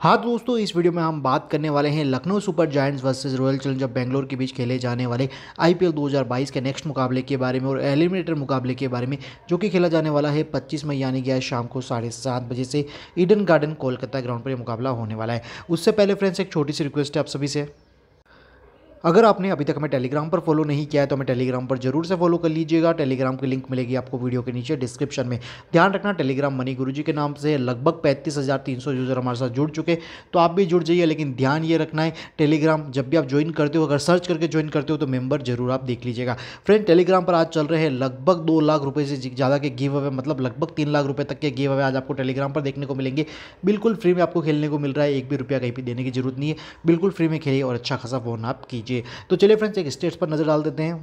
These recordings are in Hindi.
हाँ दोस्तों इस वीडियो में हम बात करने वाले हैं Lucknow super giants versus royal challenger Bangalore के बीच खेले जाने वाले आईपीएल 2022 के नेक्स्ट मुकाबले के बारे में और एलिमिनेटर मुकाबले के बारे में जो कि खेला जाने वाला है 25 मई यानी कि आज शाम को साढ़े सात बजे से ईडन गार्डन कोलकाता ग्राउंड पर यह मुकाबला होने वाला है उससे पहले फ्रेंड्स एक छोटी सी रिक्वेस्ट है आप सभी से अगर आपने अभी तक हमें टेलीग्राम पर फॉलो नहीं किया है तो हमें टेलीग्राम पर जरूर से फॉलो कर लीजिएगा टेलीग्राम की लिंक मिलेगी आपको वीडियो के नीचे डिस्क्रिप्शन में ध्यान रखना टेलीग्राम मनी गुरु जी के नाम से लगभग पैंतीस हज़ार तीन सौ यूज़र हमारे साथ जुड़ चुके तो आप भी जुड़ जाइए लेकिन ध्यान ये रखना है टेलीग्राम जब भी आप ज्वाइन करते हो अगर सर्च करके ज्वाइन करते हो तो मेम्बर जरूर आप देख लीजिएगा फ्रेंड टेलीग्राम पर आज चल रहे हैं लगभग दो लाख रुपये से ज़्यादा के गिव अवे मतलब लगभग तीन लाख रुपये तक के गिव अवे आज आपको टेलीग्राम पर देखने को मिलेंगे बिल्कुल फ्री में आपको खेलने को मिल रहा है एक भी रुपया कहीं भी देने की जरूरत नहीं है बिल्कुल फ्री में खेलिए और अच्छा खासा फोन आप कीजिए कीजिए तो चलिए फ्रेंड्स एक स्टेट्स पर नज़र डाल देते हैं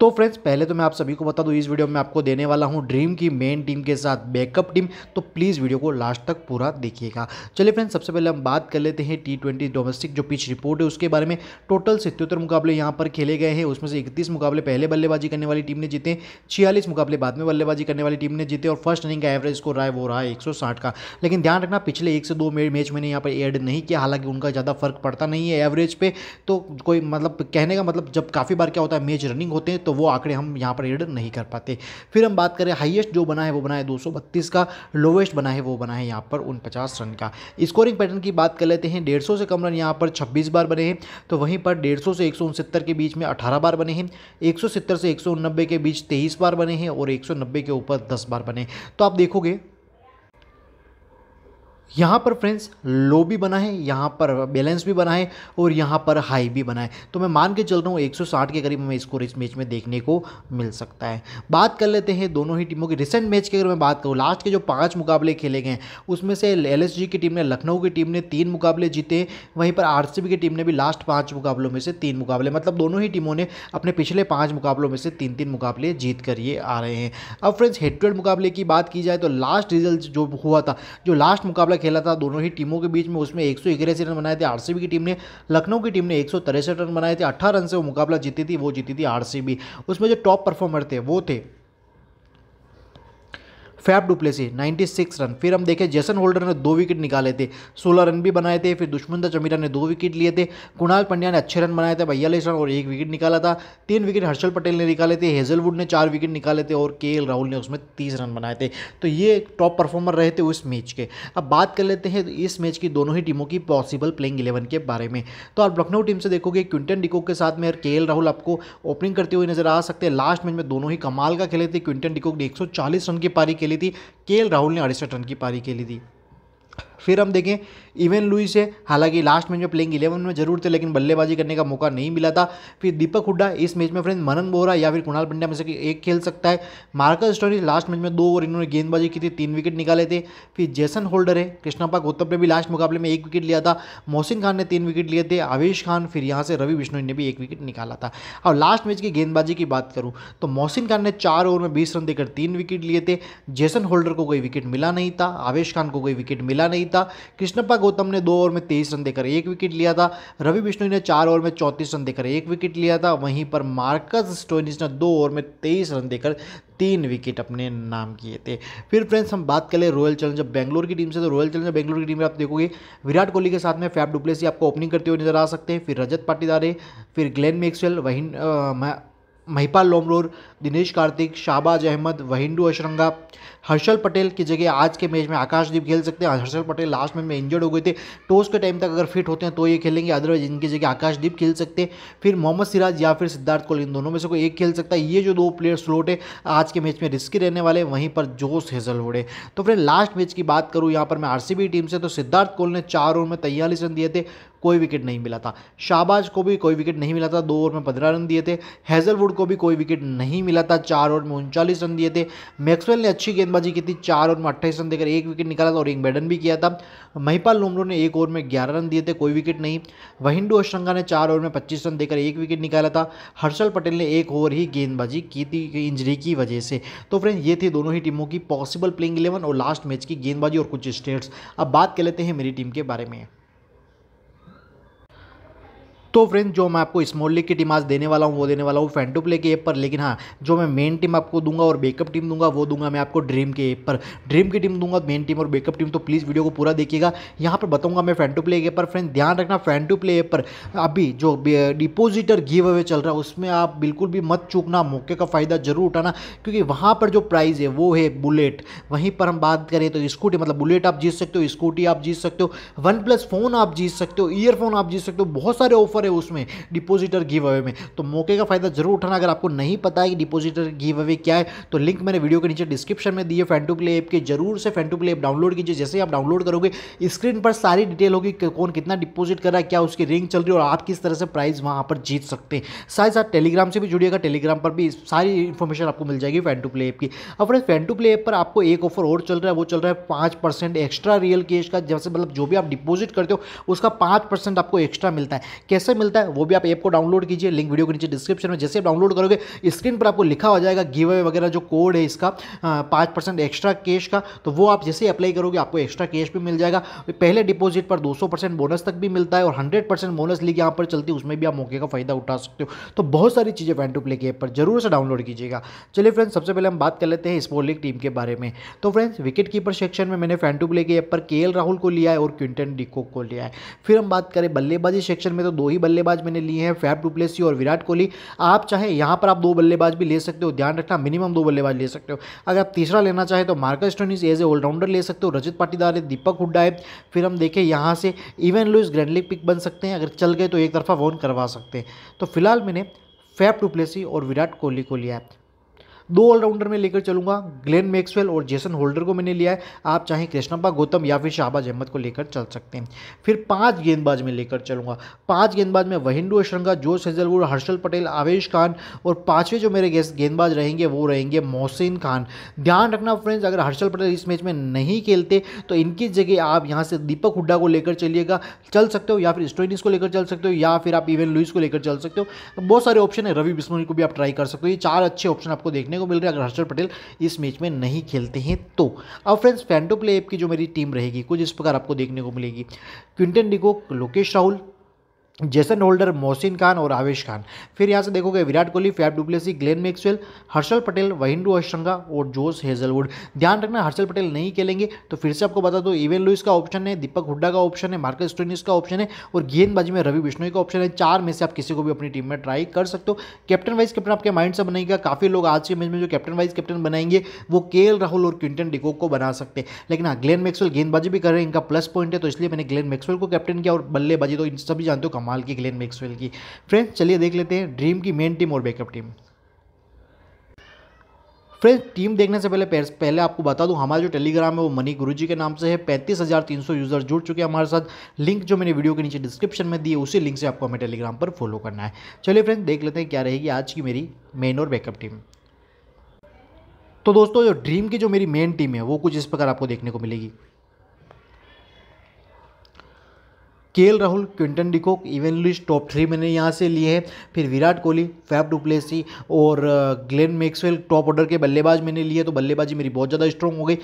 तो फ्रेंड्स पहले तो मैं आप सभी को बता दूँ इस वीडियो में आपको देने वाला हूँ ड्रीम की मेन टीम के साथ बैकअप टीम तो प्लीज़ वीडियो को लास्ट तक पूरा देखिएगा चलिए फ्रेंड्स सबसे पहले हम बात कर लेते हैं टी ट्वेंटी डोमेस्टिक जो पिच रिपोर्ट है उसके बारे में टोटल सितर मुकाबले यहाँ पर खेले गए हैं उसमें से इकतीस मुकाबले पहले बल्लेबाजी करने वाली टीम ने जीते छियालीस मुकाबले बाद में बल्लेबाजी करने वाली टीम ने जीते और फर्स्ट इनिंग का एवरेज स्कोर रहा वो रहा है एक का लेकिन ध्यान रखना पिछले एक से दो मैच मैंने यहाँ पर एड नहीं किया हालांकि उनका ज़्यादा फर्क पड़ता नहीं है एवरेज पे तो कोई मतलब कहने का मतलब जब काफ़ी बार क्या होता है मैच रनिंग होते हैं तो तो वो आंकड़े हम यहाँ पर एड नहीं कर पाते फिर हम बात करें हाइएस्ट जो बना है वो बना है दो का लोवेस्ट बना है वो बना है यहाँ पर उनपचास रन का स्कोरिंग पैटर्न की बात कर लेते हैं डेढ़ से कम रन यहाँ पर छब्बीस बार बने हैं तो वहीं पर डेढ़ से एक के बीच में अठारह बार बने हैं एक से एक के बीच तेईस बार बने हैं और एक के ऊपर दस बार बने तो आप देखोगे यहाँ पर फ्रेंड्स लो भी बना है यहाँ पर बैलेंस भी बना है और यहाँ पर हाई भी बना है तो मैं मान के चल रहा हूँ 160 के करीब हमें स्कोर इस मैच में देखने को मिल सकता है बात कर लेते हैं दोनों ही टीमों की रिसेंट मैच की अगर मैं बात करूँ लास्ट के जो पाँच मुकाबले खेले गए उसमें से एल की टीम ने लखनऊ की टीम ने तीन मुकाबले जीते वहीं पर आर की टीम ने भी लास्ट पाँच मुकाबलों में से तीन मुकाबले मतलब दोनों ही टीमों ने अपने पिछले पाँच मुकाबलों में से तीन तीन मुकाबले जीत कर ये आ रहे हैं अब फ्रेंड्स हेड मुकाबले की बात की जाए तो लास्ट रिजल्ट जो हुआ था जो लास्ट मुकाबला खेला था दोनों ही टीमों के बीच में उसमें एक रन बनाए थे आरसीबी की टीम ने लखनऊ की टीम ने एक रन बनाए थे अट्ठारह रन से वो मुकाबला जीती थी वो जीती थी आरसीबी उसमें जो टॉप परफॉर्मर थे वो थे फैप डुप्लेसी 96 रन फिर हम देखें जेसन होल्डर ने दो विकेट निकाले थे 16 रन भी बनाए थे फिर दुश्मनदा चमीरा ने दो विकेट लिए थे कुणाल पंड्या ने अच्छे रन बनाए थे बयालीस रन और एक विकेट निकाला था तीन विकेट हर्षल पटेल ने निकाले थे हेजलवुड ने चार विकेट निकाले थे और के राहुल ने उसमें तीस रन बनाए थे तो ये टॉप परफॉर्मर रहे थे उस मैच के अब बात कर लेते हैं इस मैच की दोनों ही टीमों की पॉसिबल प्लेइंग इलेवन के बारे में तो आप लखनऊ टीम से देखोगे क्विंटन डिकोक के साथ में और के राहुल आपको ओपनिंग करते हुए नजर आ सकते हैं लास्ट मैच में दोनों ही कमाल का खेले थे क्विंटन डिकोक ने एक रन की पारी के खेली थी के राहुल ने अड़सठ रन की पारी खेली थी फिर हम देखें इवन लुइस है हालांकि लास्ट मैच में प्लेइंग इलेवन में जरूर थे लेकिन बल्लेबाजी करने का मौका नहीं मिला था फिर दीपक हुड्डा इस मैच में फ्रेंड मनन बोरा या फिर कुणाल पंड्या में से एक खेल सकता है मार्कस स्टोरी लास्ट मैच में दो ओवर इन्होंने गेंदबाजी की थी तीन विकेट निकाले थे फिर जैसन होल्डर है कृष्णापा गौतम ने भी लास्ट मुकाबले में एक विकेट लिया था मोहसिन खान ने तीन विकेट लिए थे आवेश खान फिर यहाँ से रवि बिश्नोई ने भी एक विकेट निकाला था और लास्ट मैच की गेंदबाजी की बात करूँ तो मोहसिन खान ने चार ओवर में बीस रन देकर तीन विकेट लिए थे जैसन होल्डर को कोई विकेट मिला नहीं था आवेश खान को कोई विकेट मिला नहीं था कृष्णप्पा गौतम ने दो ओवर में तेईस रन देकर एक विकेट लिया था रवि बिश्नोई ने चार ओवर में चौंतीस रन देकर एक विकेट लिया था वहीं पर मार्कस स्टोनिस ने दो ओवर में तेईस रन देकर तीन विकेट अपने नाम किए थे फिर फ्रेंड्स हम बात करें रॉयल चैलेंजर बेंगलोर की टीम से तो रॉयल चैलेंजर बेंगलोर की टीम में आप देखोगे विराट कोहली के साथ में फैफ डुप्लेसी आपको ओपनिंग करते हुए नजर आ सकते हैं फिर रजत पाटीदारे फिर ग्लेन मेक्सवेल वहीं महिपाल लोमरूर दिनेश कार्तिक शाहबाज अहमद वहिंडू अशरंगा हर्षल पटेल की जगह आज के मैच में आकाशदीप खेल सकते हैं हर्षल पटेल लास्ट मैच में इंजर्ड हो गए थे टॉस के टाइम तक अगर फिट होते हैं तो ये खेलेंगे अदरवाइज इनकी जगह आकाशदीप खेल सकते हैं फिर मोहम्मद सिराज या फिर सिद्धार्थ कोहली इन दोनों में से कोई एक खेल सकता है ये जो दो प्लेयर स्लोट है आज के मैच में रिस्की रहने वाले वहीं पर जोश हेजल हेजलवुड तो फ्रेंड लास्ट मैच की बात करूँ यहाँ पर मैं आर टीम से तो सिद्धार्थ कोहली ने चार ओवर में तैयलीस रन दिए थे कोई विकेट नहीं मिला था शाहबाज को भी कोई विकेट नहीं मिला था दो ओवर में पंद्रह रन दिए थे हैजलवुड को भी कोई विकेट नहीं मिला था चार ओवर में उनचालीस रन दिए थे मैक्सवेल ने अच्छी गेंदबाजी की थी चार ओवर में अट्ठाईस रन देकर एक विकेट निकाला था और एक बैडन भी किया था महिपाल लोमरो ने एक ओवर में ग्यारह रन दिए थे कोई विकेट नहीं वहिंडू अश्रंगा ने चार ओवर में पच्चीस रन देकर एक विकेट निकाला था हर्षल पटेल ने एक ओवर ही गेंदबाजी की थी इंजरी की वजह से तो फ्रेंड ये थी दोनों ही टीमों की पॉसिबल प्लेइंग इलेवन और लास्ट मैच की गेंदबाजी और कुछ स्टेट्स अब बात कर लेते हैं मेरी टीम के बारे में तो फ्रेंड जो मैं आपको स्मॉल लीग की टीम आज देने वाला हूँ वो देने वाला हूँ फैंटू प्ले के ऐप पर लेकिन हाँ जो मैं मेन टीम आपको दूंगा और बेकअप टीम दूंगा वो दूंगा मैं आपको ड्रीम के ऐप पर ड्रीम की टीम दूंगा मेन टीम और बेकअप टीम तो प्लीज़ वीडियो को पूरा देखिएगा यहाँ पर बताऊंगा मैं फैंटो प्ले एप पर फ्रेंड ध्यान रखना फैंटो प्ले ऐप पर अभी जो डिपोजिटर गिव अवे चल रहा है उसमें आप बिल्कुल भी मत चूकना मौके का फ़ायदा ज़रूर उठाना क्योंकि वहाँ पर जो प्राइज़ है वो है बुलेट वहीं पर हम बात करें तो स्कूटी मतलब बुलेट आप जीत सकते हो स्कूटी आप जीत सकते हो वन प्लस फ़ोन आप जीत सकते हो ईयरफोन आप जीत सकते हो बहुत सारे ऑफर ऑफर है उसमें डिपोजिटर गिव अवे में तो मौके का फ़ायदा जरूर उठाना अगर आपको नहीं पता है कि डिपोजिटर गिव अवे क्या है तो लिंक मैंने वीडियो के नीचे डिस्क्रिप्शन में दिए फैन टू प्ले ऐप के जरूर से fan to play app download कीजिए जैसे आप डाउनलोड करोगे स्क्रीन पर सारी डिटेल होगी कि कौन कितना डिपोजिट कर रहा है क्या उसकी रिंग चल रही है और आप किस तरह से प्राइज़ वहाँ पर जीत सकते हैं साथ साथ टेलीग्राम से भी जुड़िएगा टेलीग्राम पर भी सारी इन्फॉर्मेशन आपको मिल जाएगी फैन टू प्ले ऐप की अब friend fan to play app पर आपको एक ऑफर और चल रहा है वो चल रहा है पाँच परसेंट एक्स्ट्रा रियल केश का जैसे मतलब जो भी आप डिपोजिट करते हो उसका पाँच परसेंट आपको एक्स्ट्रा मिलता है कैसे कैसे मिलता है वो भी आप ऐप को डाउनलोड कीजिए लिंक वीडियो के नीचे डिस्क्रिप्शन में जैसे आप डाउनलोड करोगे स्क्रीन पर आपको लिखा हो जाएगा गिव अवे वगैरह जो कोड है इसका पाँच परसेंट एक्स्ट्रा कैश का तो वो आप जैसे अप्लाई करोगे आपको एक्स्ट्रा कैश भी मिल जाएगा पहले डिपोजिट पर दो बोनस तक भी मिलता है और हंड्रेड बोनस लीग यहाँ पर चलती है उसमें भी आप मौके का फायदा उठा सकते हो तो बहुत सारी चीज़ें फैन टू प्ले के ऐप पर जरूर से डाउनलोड कीजिएगा चलिए फ्रेंड्स सबसे पहले हम बात कर लेते हैं स्पोर्ट लीग टीम के बारे में तो फ्रेंड्स विकेट कीपर सेक्शन में मैंने फैन टू प्ले के ऐप पर के राहुल को लिया है और क्विंटन डिको को लिया है फिर हम बात करें बल्लेबाजी सेक्शन में तो दो ही बल्लेबाज मैंने लिए हैं फैब डुप्लेसी और विराट कोहली आप चाहे यहाँ पर आप दो बल्लेबाज भी ले सकते हो ध्यान रखना मिनिमम दो बल्लेबाज ले सकते हो अगर आप तीसरा लेना चाहे तो Marcus Stoinis as a allrounder ले सकते हो रजत पाटीदार है दीपक हुड्डा है फिर हम देखें यहाँ से इवन लुइस ग्रैंडली पिक बन सकते हैं अगर चल गए तो एक तरफा वॉन करवा सकते हैं तो फिलहाल मैंने फैप टुप्लेसी और विराट कोहली को लिया है दो ऑलराउंडर में लेकर चलूंगा ग्लेन मैक्सवेल और जेसन होल्डर को मैंने लिया है आप चाहे कृष्णप्पा गौतम या फिर शाहबाज अहमद को लेकर चल सकते हैं फिर पांच गेंदबाज में लेकर चलूंगा पांच गेंदबाज में वहिंडो अश्रंगा जोश हेजलवुड हर्षल पटेल आवेश खान और पांचवें जो मेरे गेंदबाज रहेंगे वो रहेंगे मोहसिन खान ध्यान रखना फ्रेंड्स अगर हर्षल पटेल इस मैच में नहीं खेलते तो इनकी जगह आप यहाँ से दीपक हुड्डा को लेकर चलिएगा चल सकते हो या फिर स्टोइनिस को लेकर चल सकते हो या फिर आप इवन लुइस को लेकर चल सकते हो बहुत सारे ऑप्शन है रवि बिस्मोनी को भी आप ट्राई कर सकते हो ये चार अच्छे ऑप्शन आपको देखने को मिल रहा है अगर हर्षद पटेल इस मैच में नहीं खेलते हैं तो अब फ्रेंड्स फैंटो प्ले की जो मेरी टीम रहेगी कुछ इस प्रकार आपको देखने को मिलेगी Quinton de Kock Lokesh Rahul Jason Holder Mohsin Khan और आवेश खान फिर यहाँ से देखोगे Virat Kohli Faf du Plessis Glenn Maxwell Harshal Patel Wanindu Hasaranga और जोस हेजलवुड ध्यान रखना हर्षल पटेल नहीं खेलेंगे तो फिर से आपको बता दो इवेन लुइस का ऑप्शन है दीपक हुड्डा का ऑप्शन है मार्कस स्टोनिस का ऑप्शन है और गेंदबाजी में रवि बिश्नोई का ऑप्शन है चार में से आप किसी को भी अपनी टीम में ट्राई कर सकते हो कैप्टन वाइस कैप्टन आपके माइंड से बनेगा काफ़ी लोग आज के मैच में जो कैप्टन वाइस कैप्टन बनाएंगे वो के राहुल और क्विंटन डिकोक को बना सकते हैं लेकिन हाँ ग्लेन मैक्सवेल गेंदबाजी भी कर रहे हैं इनका प्लस पॉइंट है तो इसलिए मैंने ग्लेन मैक्सवेल को कैप्टन किया और बल्लेबाजी तो इन सभी जानते हो कमा कमाल की ग्लेन मैक्सवेल की फ्रेंड्स चलिए देख लेते हैं ड्रीम की मेन टीम और बैकअप टीम फ्रेंड्स टीम देखने से पहले पहले आपको बता दूं हमारा जो टेलीग्राम है वो मनी गुरुजी के नाम से है पैंतीस हज़ार तीन सौ यूज़र जुड़ चुके हैं हमारे साथ लिंक जो मैंने वीडियो के नीचे डिस्क्रिप्शन में दी है उसी लिंक से आपको हमें टेलीग्राम पर फॉलो करना है चलिए फ्रेंड्स देख लेते हैं क्या रहेगी आज की मेरी मेन और बैकअप टीम तो दोस्तों जो ड्रीम की जो मेरी मेन टीम है वो कुछ इस प्रकार आपको देखने को मिलेगी K Rahul Quinton de Kock Evin Lewis top three मैंने यहाँ से लिए हैं फिर विराट कोहली फैफ डुप्लेसी और ग्लेन मैक्सवेल टॉप ऑर्डर के बल्लेबाज मैंने लिए तो बल्लेबाजी मेरी बहुत ज़्यादा स्ट्रॉन्ग हो गई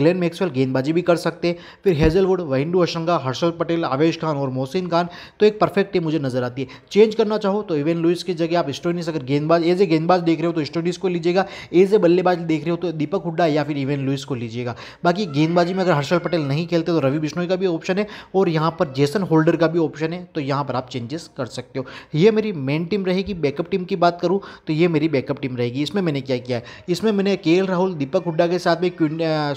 ग्लेन मैक्सवेल गेंदबाजी भी कर सकते हैं फिर हेजलवुड वहिंडू अशंगा हर्षल पटेल आवेश खान और मोहसिन खान तो एक परफेक्ट टीम मुझे नजर आती है चेंज करना चाहो तो इवन लुइस की जगह आप स्टोनिस अगर गेंदबाज एज ए गेंदबाज देख रहे हो तो स्टोनिस को लीजिएगा एज ए बल्लेबाज देख रहे हो तो दीपक हुड्डा या फिर इवन लुइस को लीजिएगा बाकी गेंदबाजी में अगर हर्षल पटेल नहीं खेलते तो रवि बिश्नोई का भी ऑप्शन है और यहाँ पर जैसन होल्डर का भी ऑप्शन है तो यहाँ पर आप चेंजेस कर सकते हो ये मेरी मेन टीम रहेगी बैकअप टीम की बात करूँ तो ये मेरी बैकअप टीम रहेगी इसमें मैंने क्या किया है इसमें मैंने के राहुल दीपक हुड्डा के साथ में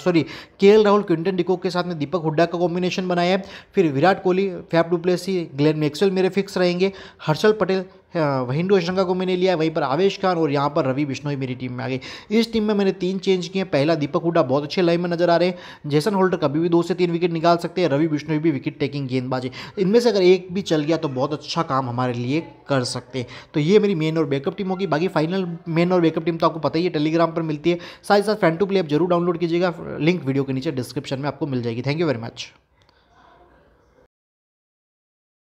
सॉरी के राहुल क्विंटन डिको के साथ में दीपक हुड्डा का कॉम्बिनेशन बनाया है फिर Virat Kohli Faf du Plessis Glenn Maxwell मेरे फिक्स रहेंगे हर्षल पटेल हाँ, हिंदू अशंका को मैंने लिया वहीं पर आवेश खान और यहाँ पर रवि बिश्नोई मेरी टीम में आ गई इस टीम में मैंने तीन चेंज किए पहला दीपक हुडा बहुत अच्छे लाइन में नजर आ रहे हैं जैसन होल्डर कभी भी दो से तीन विकेट निकाल सकते हैं रवि बिश्नोई भी विकेट टेकिंग गेंदबाजी इनमें से अगर एक भी चल गया तो बहुत अच्छा काम हमारे लिए कर सकते हैं तो ये मेरी मेन और बैकअप टीम होगी बाकी फाइनल मेन और बैकअप टीम तो आपको पता ही है टेलीग्राम पर मिलती है साथ ही साथ फैन टू प्ले आप जरूर डाउनलोड कीजिएगा लिंक वीडियो के नीचे डिस्क्रिप्शन में आपको मिल जाएगी थैंक यू वेरी मच